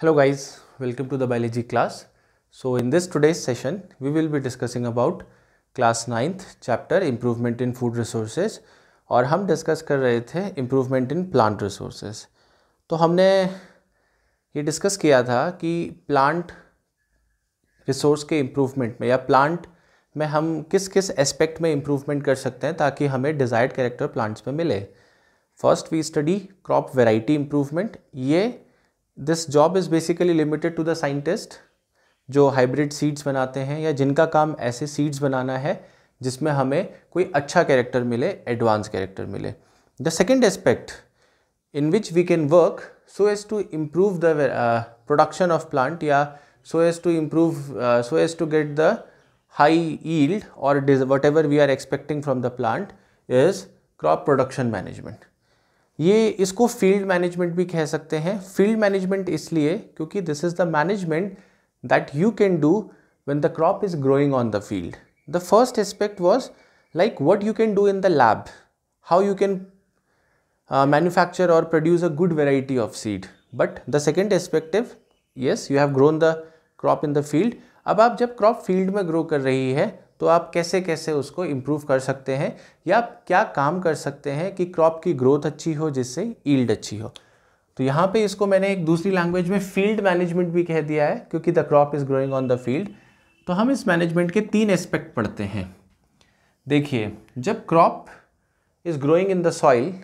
Hello guys, welcome to the biology class. So in this today's session, we will be discussing about class 9th chapter improvement in food resources और हम discuss कर रहे थे improvement in plant resources. तो हमने ये discuss किया था कि प्लांट रिसोर्स के इम्प्रूवमेंट में या प्लांट में हम किस किस एस्पेक्ट में इम्प्रूवमेंट कर सकते हैं ताकि हमें डिज़ायर्ड कैरेक्टर प्लांट्स में मिले first we study crop variety improvement ये this job is basically limited to the scientist जो हाइब्रिड सीड्स बनाते हैं या जिनका काम ऐसे सीड्स बनाना है जिसमें हमें कोई अच्छा कैरेक्टर मिले एडवांस कैरेक्टर मिले the second aspect in which we can work so as to improve the production of plant या as to improve so as to get the high yield और this whatever we are expecting from the plant is crop production management ये इसको field management भी कह सकते हैं field management इसलिए क्योंकि this is the management that you can do when the crop is growing on the field the first aspect was like what you can do in the lab how you can manufacture और produce a good variety of seed but the second aspect yes you have grown the crop in the field अब आप जब crop field में grow कर रही है तो आप कैसे कैसे उसको इम्प्रूव कर सकते हैं या क्या काम कर सकते हैं कि क्रॉप की ग्रोथ अच्छी हो जिससे ईल्ड अच्छी हो तो यहाँ पे इसको मैंने एक दूसरी लैंग्वेज में फील्ड मैनेजमेंट भी कह दिया है क्योंकि the crop is growing on the field तो हम इस मैनेजमेंट के तीन एस्पेक्ट पढ़ते हैं देखिए जब crop is growing in the soil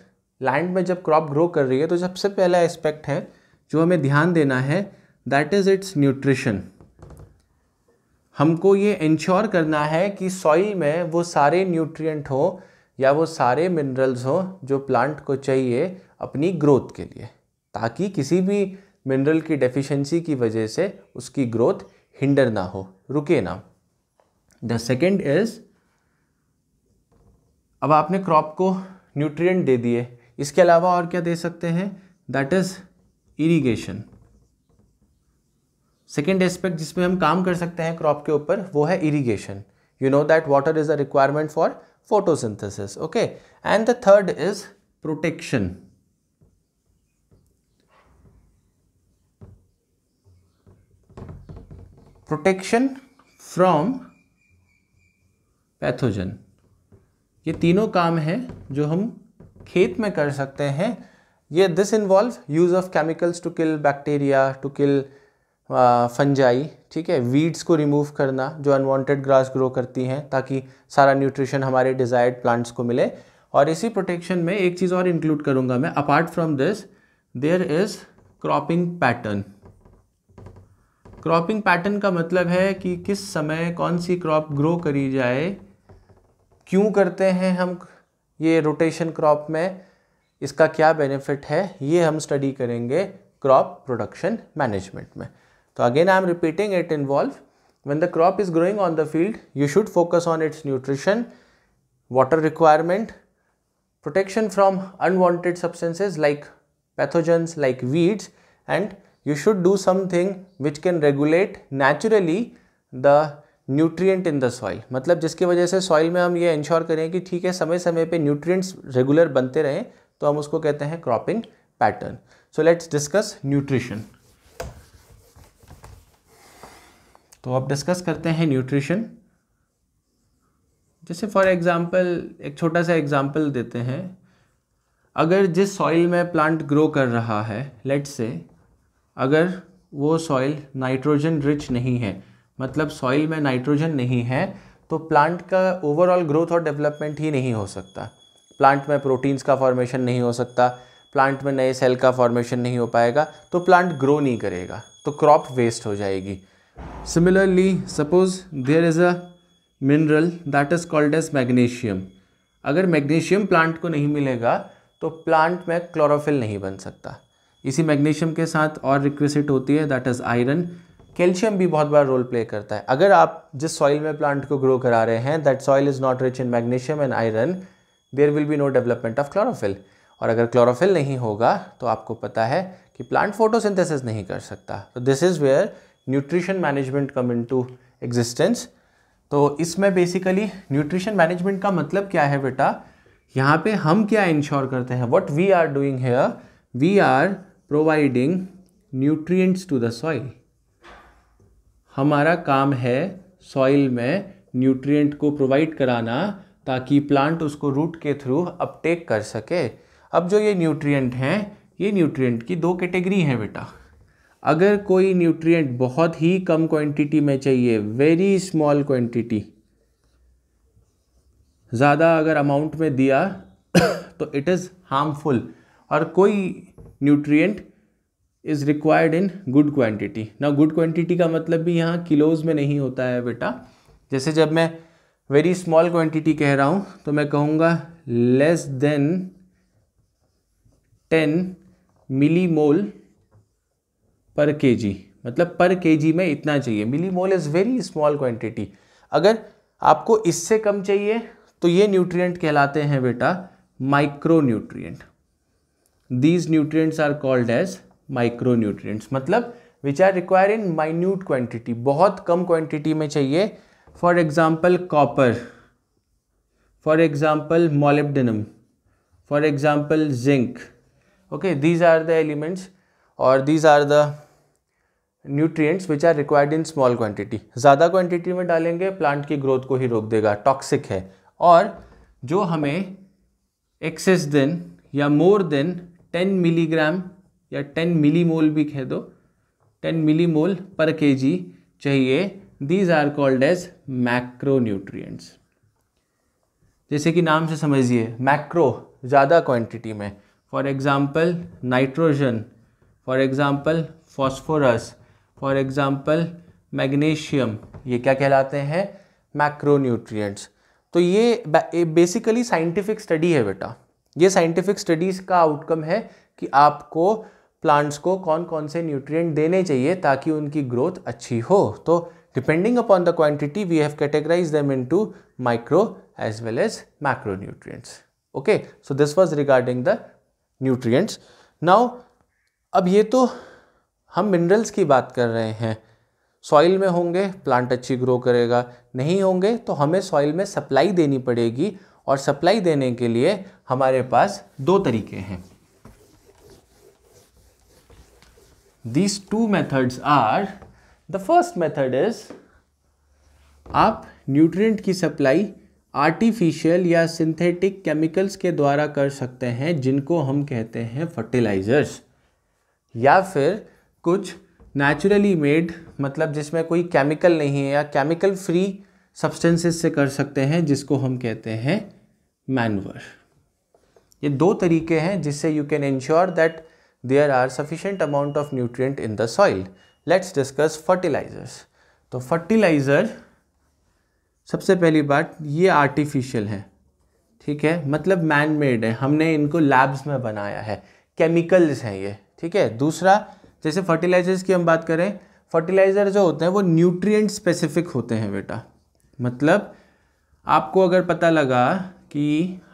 land में जब क्रॉप ग्रो कर रही है तो सबसे पहला एस्पेक्ट है जो हमें ध्यान देना है दैट इज़ इट्स न्यूट्रिशन हमको ये इंश्योर करना है कि सॉइल में वो सारे न्यूट्रिएंट हो या वो सारे मिनरल्स हो जो प्लांट को चाहिए अपनी ग्रोथ के लिए ताकि किसी भी मिनरल की डेफिशिएंसी की वजह से उसकी ग्रोथ हिंडर ना हो रुके ना द सेकेंड इज़ अब आपने क्रॉप को न्यूट्रिएंट दे दिए इसके अलावा और क्या दे सकते हैं that is irrigation second aspect जिसमें हम काम कर सकते हैं क्रॉप के ऊपर वो है irrigation you know that water is a requirement for photosynthesis okay and the third is protection protection from pathogen ये तीनों काम हैं जो हम खेत में कर सकते हैं ये this involve use of chemicals to kill bacteria to kill fungi ठीक है वीड्स को रिमूव करना जो अनवांटेड ग्रास ग्रो करती हैं ताकि सारा न्यूट्रिशन हमारे डिज़ायर्ड प्लांट्स को मिले और इसी प्रोटेक्शन में एक चीज़ और इंक्लूड करूँगा मैं apart from this there is cropping pattern cropping pattern का मतलब है कि किस समय कौन सी क्रॉप ग्रो करी जाए क्यों करते हैं हम ये रोटेशन क्रॉप में इसका क्या बेनिफिट है ये हम स्टडी करेंगे क्रॉप प्रोडक्शन मैनेजमेंट में तो again I am repeating it involve when the crop is growing on the field you should focus on its nutrition water requirement protection from unwanted substances like pathogens like weeds and you should do something which can regulate naturally the nutrient in the soil मतलब जिसकी वजह से soil में हम ये ensure करें कि ठीक है समय समय पर न्यूट्रियट्स रेगुलर बनते रहें तो हम उसको कहते हैं cropping pattern so let's discuss nutrition तो अब डिस्कस करते हैं न्यूट्रिशन जैसे फॉर एग्ज़ाम्पल एक छोटा सा एग्ज़ाम्पल देते हैं अगर जिस सॉइल में प्लांट ग्रो कर रहा है लेट से अगर वो सॉइल नाइट्रोजन रिच नहीं है मतलब सॉइल में नाइट्रोजन नहीं है तो प्लांट का ओवरऑल ग्रोथ और डेवलपमेंट ही नहीं हो सकता प्लांट में प्रोटीन्स का फॉर्मेशन नहीं हो सकता प्लांट में नए सेल का फॉर्मेशन नहीं हो पाएगा तो प्लांट ग्रो नहीं करेगा तो क्रॉप वेस्ट हो जाएगी Similarly, suppose there is a mineral that is called as magnesium. अगर मैग्नीशियम प्लांट को नहीं मिलेगा तो प्लांट में क्लोरोफिल नहीं बन सकता इसी मैग्नीशियम के साथ और रिक्वेसिट होती है दैट इज़ आयरन कैल्शियम भी बहुत बड़ा रोल प्ले करता है अगर आप जिस सॉइल में प्लांट को ग्रो करा रहे हैं that soil is not rich in magnesium and iron there will be no development of chlorophyll और अगर क्लोरोफिल नहीं होगा तो आपको पता है कि प्लांट फोटोसिंथेसिस नहीं कर सकता तो this is where nutrition management come into existence तो इसमें बेसिकली न्यूट्रिशन मैनेजमेंट का मतलब क्या है बेटा यहाँ पे हम क्या इंश्योर करते हैं what we are doing here we are providing nutrients to the soil हमारा काम है सॉइल में न्यूट्रिएंट को प्रोवाइड कराना ताकि प्लांट उसको रूट के थ्रू अपटेक कर सके अब जो ये न्यूट्रिएंट हैं ये न्यूट्रिएंट की दो कैटेगरी हैं बेटा अगर कोई न्यूट्रिएंट बहुत ही कम क्वांटिटी में चाहिए वेरी स्मॉल क्वांटिटी ज़्यादा अगर अमाउंट में दिया तो इट इज़ हार्मफुल और कोई nutrient is required in good quantity ना गुड क्वांटिटी का मतलब भी यहाँ किलोज़ में नहीं होता है बेटा जैसे जब मैं वेरी स्मॉल क्वांटिटी कह रहा हूँ तो मैं कहूँगा less than ten millimole per K जी मतलब पर के जी में इतना चाहिए millimole is very small quantity अगर आपको इससे कम चाहिए तो ये न्यूट्रिएंट कहलाते हैं बेटा micro nutrient these nutrients are called as micro nutrients मतलब which are require in minute quantity बहुत कम क्वांटिटी में चाहिए for example copper for example molybdenum for example zinc okay these are the elements और these are the nutrients which are required in small quantity ज़्यादा quantity में डालेंगे plant की growth को ही रोक देगा टॉक्सिक है और जो हमें एक्सेस देन या मोर देन 10 मिलीग्राम या 10 मिलीमोल भी कह दो 10 मिलीमोल पर केजी चाहिए these are called as macro nutrients जैसे कि नाम से समझिए मैक्रो ज़्यादा क्वांटिटी में for example nitrogen for example phosphorus for example magnesium ये क्या कहलाते हैं मैक्रोन्यूट्रिएंट्स तो ये बेसिकली साइंटिफिक स्टडी है बेटा ये साइंटिफिक स्टडीज़ का आउटकम है कि आपको प्लांट्स को कौन कौन से न्यूट्रिएंट देने चाहिए ताकि उनकी ग्रोथ अच्छी हो तो depending upon the quantity we have categorise them into micro as well as macro nutrients okay so this was regarding the nutrient now अब ये तो हम मिनरल्स की बात कर रहे हैं सॉइल में होंगे प्लांट अच्छी ग्रो करेगा नहीं होंगे तो हमें सॉइल में सप्लाई देनी पड़ेगी और सप्लाई देने के लिए हमारे पास दो तरीके हैं these two methods are the first method is आप न्यूट्रिएंट की सप्लाई आर्टिफिशियल या सिंथेटिक केमिकल्स के द्वारा कर सकते हैं जिनको हम कहते हैं फर्टिलाइज़र्स या फिर कुछ नेचुरली मेड मतलब जिसमें कोई केमिकल नहीं है या केमिकल फ्री सब्सटेंसेस से कर सकते हैं जिसको हम कहते हैं मैनवर ये दो तरीके हैं जिससे you can ensure that there are sufficient amount of nutrient in the soil let's discuss fertilisers तो फर्टिलाइज़र सबसे पहली बात ये आर्टिफिशियल है ठीक है मतलब मैन मेड है हमने इनको लैब्स में बनाया है केमिकल्स हैं ये ठीक है दूसरा जैसे फर्टिलाइजर्स की हम बात करें फर्टिलाइज़र जो होते हैं वो न्यूट्रिएंट स्पेसिफिक होते हैं बेटा मतलब आपको अगर पता लगा कि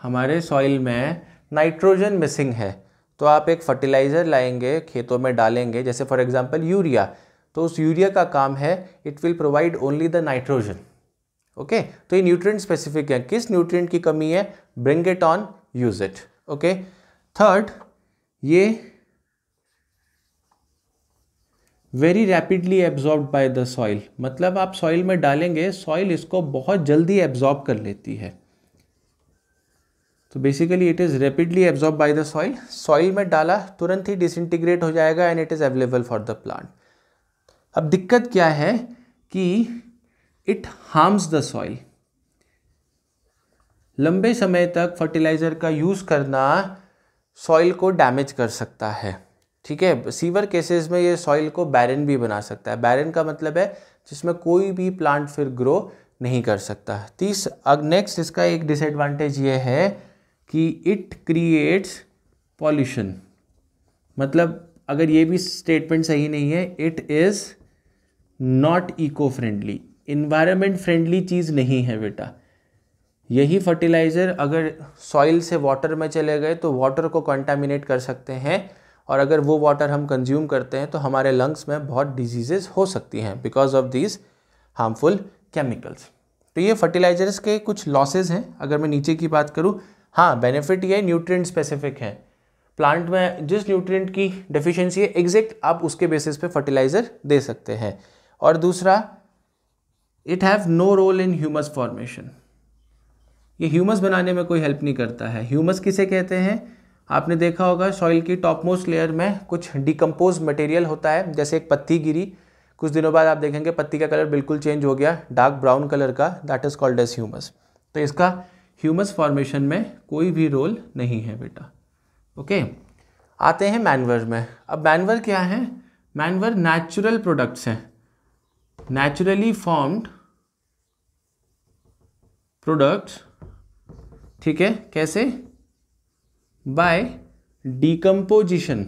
हमारे सॉइल में नाइट्रोजन मिसिंग है तो आप एक फर्टिलाइज़र लाएंगे खेतों में डालेंगे जैसे फॉर एग्जांपल यूरिया तो उस यूरिया का काम है it will provide only the nitrogen okay तो ये न्यूट्रिएंट स्पेसिफिक है किस न्यूट्रिएंट की कमी है bring it on use it okay third ये very rapidly absorb by the soil मतलब आप सॉइल में डालेंगे सॉइल इसको बहुत जल्दी एब्जॉर्ब कर लेती है तो basically it is rapidly absorb by the soil soil में डाला तुरंत ही डिसइंटीग्रेट हो जाएगा and it is available for the plant अब दिक्कत क्या है कि इट हार्म्स द सॉइल लंबे समय तक फर्टिलाइज़र का यूज़ करना सॉइल को डैमेज कर सकता है ठीक है सीवर केसेस में ये सॉइल को बैरन भी बना सकता है बैरन का मतलब है जिसमें कोई भी प्लांट फिर ग्रो नहीं कर सकता तीस अब नेक्स्ट इसका एक डिसएडवांटेज ये है कि इट क्रिएट्स पॉल्यूशन मतलब अगर ये भी स्टेटमेंट सही नहीं है it is not eco friendly environment friendly चीज़ नहीं है बेटा यही फर्टिलाइज़र अगर सॉइल से वाटर में चले गए तो वाटर को कंटामिनेट कर सकते हैं और अगर वो वाटर हम कंज्यूम करते हैं तो हमारे लंग्स में बहुत डिजीजेस हो सकती हैं because of these harmful chemicals तो ये फर्टिलाइजर्स के कुछ लॉसेज हैं अगर मैं नीचे की बात करूँ हाँ बेनिफिट ये न्यूट्रिएंट स्पेसिफिक है प्लांट में जिस न्यूट्रिएंट की डेफिशिएंसी है एग्जैक्ट आप उसके बेसिस पे फर्टिलाइज़र दे सकते हैं और दूसरा it have no role in humus formation ये ह्यूमस बनाने में कोई हेल्प नहीं करता है ह्यूमस किसे कहते हैं आपने देखा होगा सॉइल की टॉप मोस्ट लेयर में कुछ डिकम्पोज मटेरियल होता है जैसे एक पत्ती गिरी कुछ दिनों बाद आप देखेंगे पत्ती का कलर बिल्कुल चेंज हो गया डार्क ब्राउन कलर का that is called as humus तो इसका ह्यूमस फॉर्मेशन में कोई भी रोल नहीं है बेटा ओके okay? आते हैं मैनवर में अब मैनवर क्या है मैनवर नेचुरल प्रोडक्ट्स हैं नेचुरली फॉर्म्ड प्रोडक्ट्स ठीक है कैसे बाय डिकम्पोजिशन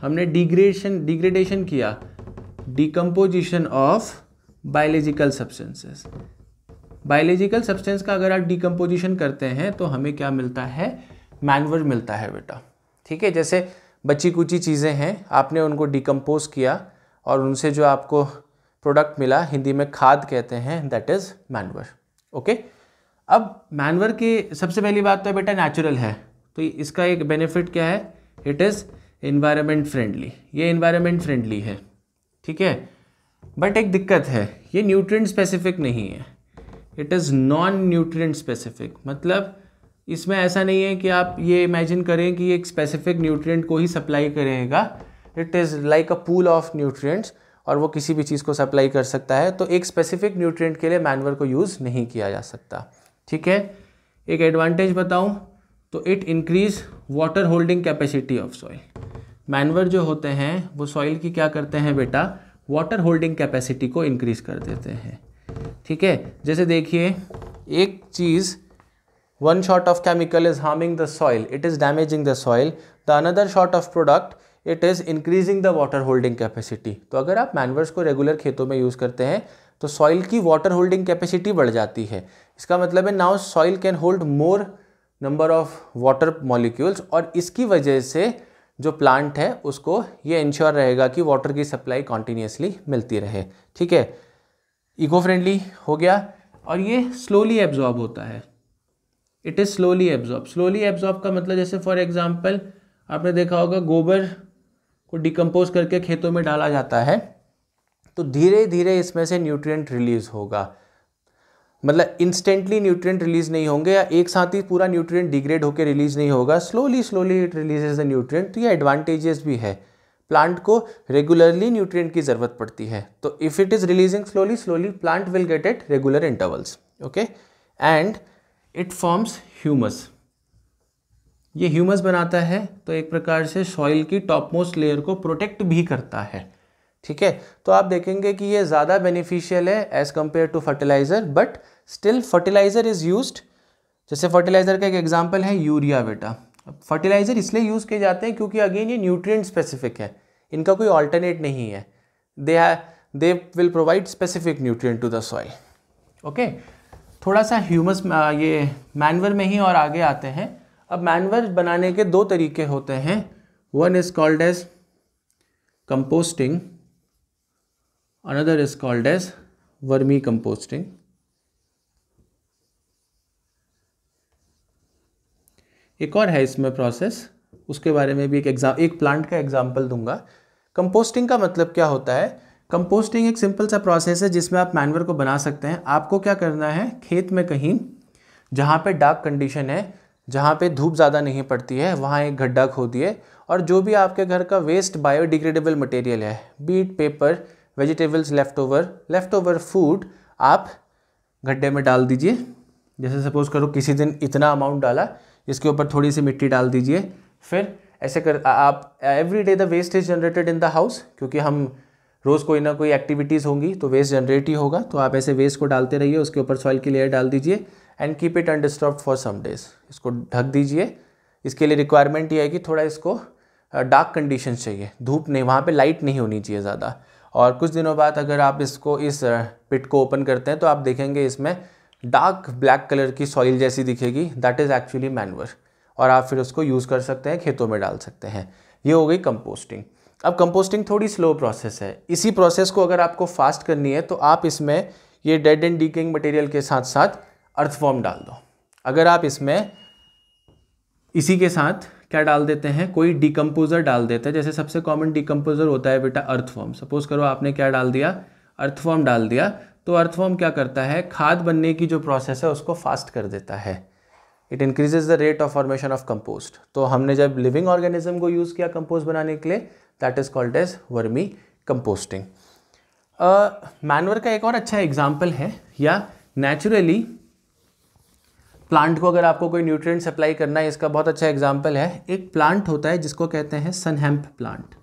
हमने डिग्रेशन डिग्रेडेशन किया decomposition of biological substances biological substance का अगर आप डिकम्पोजिशन करते हैं तो हमें क्या मिलता है मैनवर मिलता है बेटा ठीक है जैसे बची कुची चीज़ें हैं आपने उनको डिकम्पोज किया और उनसे जो आपको प्रोडक्ट मिला हिंदी में खाद कहते हैं दैट इज़ मैनवर ओके अब मैनवर की सबसे पहली बात तो बेटा नेचुरल है तो इसका एक बेनिफिट क्या है इट इज़ इन्वायरमेंट फ्रेंडली ये इन्वायरमेंट फ्रेंडली है ठीक है बट एक दिक्कत है ये न्यूट्रिएंट स्पेसिफिक नहीं है it is non nutrient specific मतलब इसमें ऐसा नहीं है कि आप ये इमेजिन करें कि एक स्पेसिफिक न्यूट्रिएंट को ही सप्लाई करेगा it is like a pool of nutrients और वो किसी भी चीज़ को सप्लाई कर सकता है तो एक स्पेसिफिक न्यूट्रिएंट के लिए मैनवर को यूज़ नहीं किया जा सकता ठीक है एक एडवांटेज बताऊँ तो it increase water holding capacity of soil manure जो होते हैं वो सॉइल की क्या करते हैं बेटा वाटर होल्डिंग कैपेसिटी को इंक्रीज कर देते हैं ठीक है जैसे देखिए एक चीज़ one shot of chemical is harming the soil it is damaging the soil the another shot of product it is increasing the water holding capacity तो अगर आप मैनवर्स को रेगुलर खेतों में यूज़ करते हैं तो सॉइल की वाटर होल्डिंग कैपेसिटी बढ़ जाती है इसका मतलब है now soil can hold more number of water molecules और इसकी वजह से जो प्लांट है उसको ये इंश्योर रहेगा कि वाटर की सप्लाई कॉन्टीन्यूसली मिलती रहे ठीक है इको फ्रेंडली हो गया और ये स्लोली एब्जॉर्ब होता है it is slowly absorb slowly absorb का मतलब जैसे फॉर एग्जांपल आपने देखा होगा गोबर को डिकम्पोज करके खेतों में डाला जाता है तो धीरे धीरे इसमें से न्यूट्रिएंट रिलीज़ होगा मतलब इंस्टेंटली न्यूट्रिएंट रिलीज नहीं होंगे या एक साथ ही पूरा न्यूट्रिएंट डिग्रेड होकर रिलीज नहीं होगा slowly slowly it releases the nutrient तो ये एडवांटेजेस भी है प्लांट को रेगुलरली न्यूट्रिएंट की ज़रूरत पड़ती है तो if it is releasing slowly slowly plant will get it regular intervals okay and it forms humus ये ह्यूमस बनाता है तो एक प्रकार से सॉइल की टॉप मोस्ट लेयर को प्रोटेक्ट भी करता है ठीक है तो आप देखेंगे कि ये ज़्यादा बेनिफिशियल है as compare to fertiliser but still fertiliser is use जैसे फर्टिलाइज़र का एक एग्जाम्पल है यूरिया बेटा फर्टिलाइज़र इसलिए यूज़ किए जाते हैं क्योंकि अगेन ये न्यूट्रिएंट स्पेसिफिक है इनका कोई ऑल्टरनेट नहीं है they they will provide specific nutrient to the soil okay थोड़ा सा ह्यूमस ये मैनवर में ही और आगे आते हैं अब मैनवर बनाने के दो तरीके होते हैं one is called as composting another is called as vermicomposting एक और है इसमें प्रोसेस उसके बारे में भी एक एग्जाम एक प्लांट का एग्जाम्पल दूंगा कंपोस्टिंग का मतलब क्या होता है कंपोस्टिंग एक सिंपल सा प्रोसेस है जिसमें आप मैनवर को बना सकते हैं आपको क्या करना है खेत में कहीं जहाँ पे डार्क कंडीशन है जहाँ पे धूप ज़्यादा नहीं पड़ती है वहाँ एक गड्ढा खोदिए और जो भी आपके घर का वेस्ट बायोडिग्रेडेबल मटेरियल है beet paper vegetables left over left over food आप गड्ढे में डाल दीजिए जैसे सपोज करो किसी दिन इतना अमाउंट डाला इसके ऊपर थोड़ी सी मिट्टी डाल दीजिए फिर ऐसे कर आप every day the waste is generated in the house क्योंकि हम रोज़ कोई ना कोई एक्टिविटीज़ होंगी तो वेस्ट जनरेट ही होगा तो आप ऐसे वेस्ट को डालते रहिए उसके ऊपर सॉइल की लेयर डाल दीजिए and keep it undisturb for some days इसको ढक दीजिए इसके लिए रिक्वायरमेंट ये है कि थोड़ा इसको डार्क कंडीशन चाहिए धूप नहीं वहाँ पे लाइट नहीं होनी चाहिए ज़्यादा और कुछ दिनों बाद अगर आप इसको इस पिट को ओपन करते हैं तो आप देखेंगे इसमें डार्क ब्लैक कलर की सॉइल जैसी दिखेगी दैट इज़ एक्चुअली मैनवर और आप फिर उसको यूज़ कर सकते हैं खेतों में डाल सकते हैं ये हो गई कंपोस्टिंग अब कंपोस्टिंग थोड़ी स्लो प्रोसेस है इसी प्रोसेस को अगर आपको फास्ट करनी है तो आप इसमें ये डेड एंड डीकिंग मटेरियल के साथ साथ अर्थफॉर्म डाल दो अगर आप इसमें इसी के साथ क्या डाल देते हैं कोई डिकम्पोज़र डाल देते हैं जैसे सबसे कॉमन डिकम्पोज़र होता है बेटा अर्थफॉर्म सपोज करो आपने क्या डाल दिया अर्थफॉर्म डाल दिया तो अर्थफॉर्म क्या करता है खाद बनने की जो प्रोसेस है उसको फास्ट कर देता है it increases the rate of formation of compost तो हमने जब लिविंग ऑर्गेनिज्म को यूज़ किया कंपोस्ट बनाने के लिए that is called as vermi composting manure का एक और अच्छा एग्जाम्पल है या नेचुरली प्लांट को अगर आपको कोई न्यूट्रिएंट सप्लाई करना है इसका बहुत अच्छा एग्जाम्पल है एक प्लांट होता है जिसको कहते हैं सनहैम्प प्लांट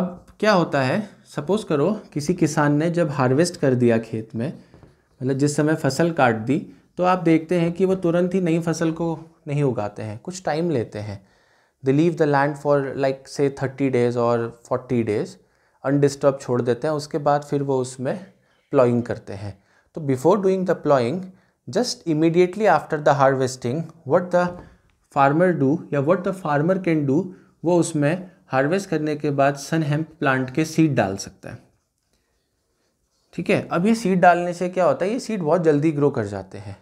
अब क्या होता है सपोज़ करो किसी किसान ने जब हार्वेस्ट कर दिया खेत में मतलब जिस समय फसल काट दी तो आप देखते हैं कि वो तुरंत ही नई फसल को नहीं उगाते हैं कुछ टाइम लेते हैं they leave the land for like से थर्टी डेज़ और फोर्टी डेज़ अनडिस्टर्ब छोड़ देते हैं उसके बाद फिर वो उसमें प्लॉइंग करते हैं तो before doing the ploughing just immediately after the harvesting what the farmer do या what the farmer can do वो उसमें हार्वेस्ट करने के बाद सन हेम्प प्लांट के सीड डाल सकता है ठीक है अब ये सीड डालने से क्या होता है ये सीड बहुत जल्दी ग्रो कर जाते हैं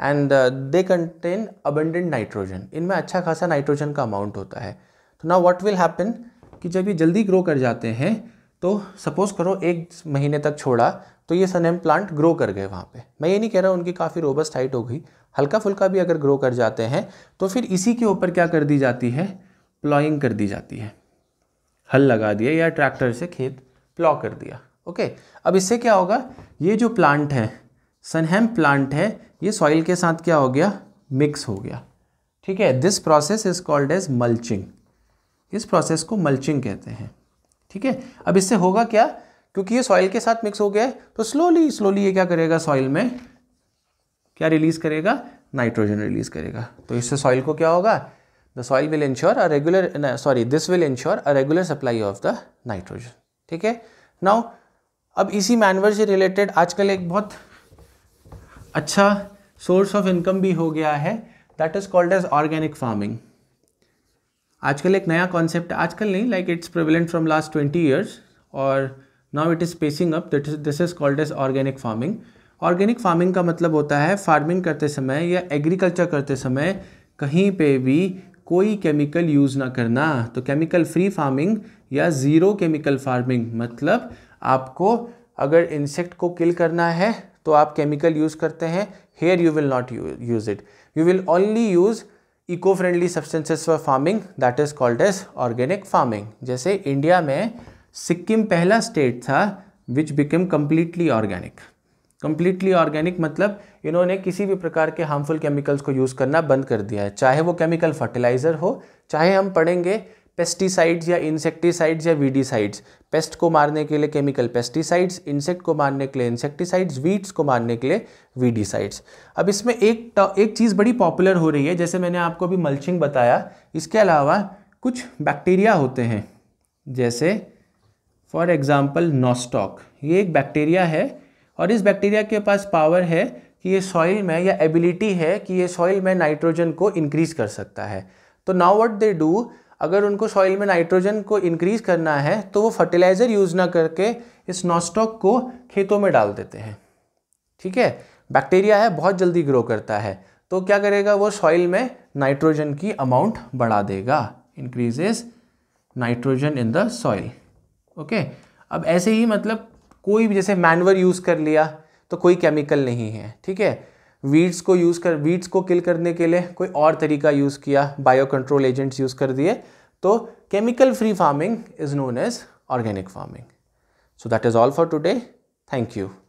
and they contain abundant nitrogen इनमें अच्छा खासा नाइट्रोजन का अमाउंट होता है तो ना वॉट विल हैपन कि जब ये जल्दी ग्रो कर जाते हैं तो सपोज़ करो एक महीने तक छोड़ा तो ये सनेम प्लांट ग्रो कर गए वहाँ पे मैं ये नहीं कह रहा उनकी काफ़ी रोबस्ट हाइट हो गई हल्का फुल्का भी अगर ग्रो कर जाते हैं तो फिर इसी के ऊपर क्या कर दी जाती है प्लॉइंग कर दी जाती है हल लगा दिया या ट्रैक्टर से खेत प्लॉ कर दिया ओके अब इससे क्या होगा ये जो प्लांट है सनहैम प्लांट है ये सॉइल के साथ क्या हो गया मिक्स हो गया ठीक है this process is called as mulching इस प्रोसेस को मल्चिंग कहते हैं ठीक है अब इससे होगा क्या क्योंकि ये सॉइल के साथ मिक्स हो गया है तो स्लोली स्लोली ये क्या करेगा सॉइल में क्या रिलीज़ करेगा नाइट्रोजन रिलीज़ करेगा तो इससे सॉइल को क्या होगा the soil will ensure a regular sorry this will ensure a regular supply of the nitrogen ठीक है नाउ अब इसी मैनवर से रिलेटेड आजकल एक बहुत अच्छा सोर्स ऑफ इनकम भी हो गया है that is called as organic farming आजकल एक नया कॉन्सेप्ट आजकल नहीं like it's prevalent from last twenty years और now it is spacing up that is this is called as organic farming organic farming का मतलब होता है फार्मिंग करते समय या एग्रीकल्चर करते समय कहीं पे भी कोई केमिकल यूज़ ना करना तो केमिकल फ्री फार्मिंग या ज़ीरो केमिकल फार्मिंग मतलब आपको अगर इंसेक्ट को किल करना है तो आप केमिकल यूज़ करते हैं here you will not use it you will only use eco friendly substances for farming that is called as organic farming जैसे इंडिया में सिक्किम पहला स्टेट था which become completely organic completely organic मतलब इन्होंने किसी भी प्रकार के हार्मफुल केमिकल्स को यूज़ करना बंद कर दिया है चाहे वो केमिकल फर्टिलाइज़र हो चाहे हम पढ़ेंगे पेस्टिसाइड्स या इंसेक्टिसाइड्स या वीडिसाइड्स पेस्ट को मारने के लिए केमिकल पेस्टिसाइड्स इंसेक्ट को मारने के लिए इंसेक्टिसाइड्स वीड्स को मारने के लिए वीडिसाइड्स अब इसमें एक एक चीज़ बड़ी पॉपुलर हो रही है जैसे मैंने आपको अभी मल्चिंग बताया इसके अलावा कुछ बैक्टीरिया होते हैं जैसे फॉर एग्ज़ाम्पल नोस्टॉक ये एक बैक्टीरिया है और इस बैक्टीरिया के पास पावर है कि ये सॉइल में या एबिलिटी है कि ये सॉइल में नाइट्रोजन को इंक्रीज़ कर सकता है तो नाउ वट दे डू अगर उनको सॉइल में नाइट्रोजन को इंक्रीज़ करना है तो वो फर्टिलाइज़र यूज़ ना करके इस नॉस्टॉक को खेतों में डाल देते हैं ठीक है बैक्टीरिया है बहुत जल्दी ग्रो करता है तो क्या करेगा वो सॉइल में नाइट्रोजन की अमाउंट बढ़ा देगा increases nitrogen in the soil okay अब ऐसे ही मतलब कोई भी जैसे मैनवर यूज़ कर लिया तो कोई केमिकल नहीं है ठीक है वीड्स को यूज़ कर वीड्स को किल करने के लिए कोई और तरीका यूज़ किया बायो कंट्रोल एजेंट्स यूज़ कर दिए तो chemical free farming is known as organic farming so that is all for today thank you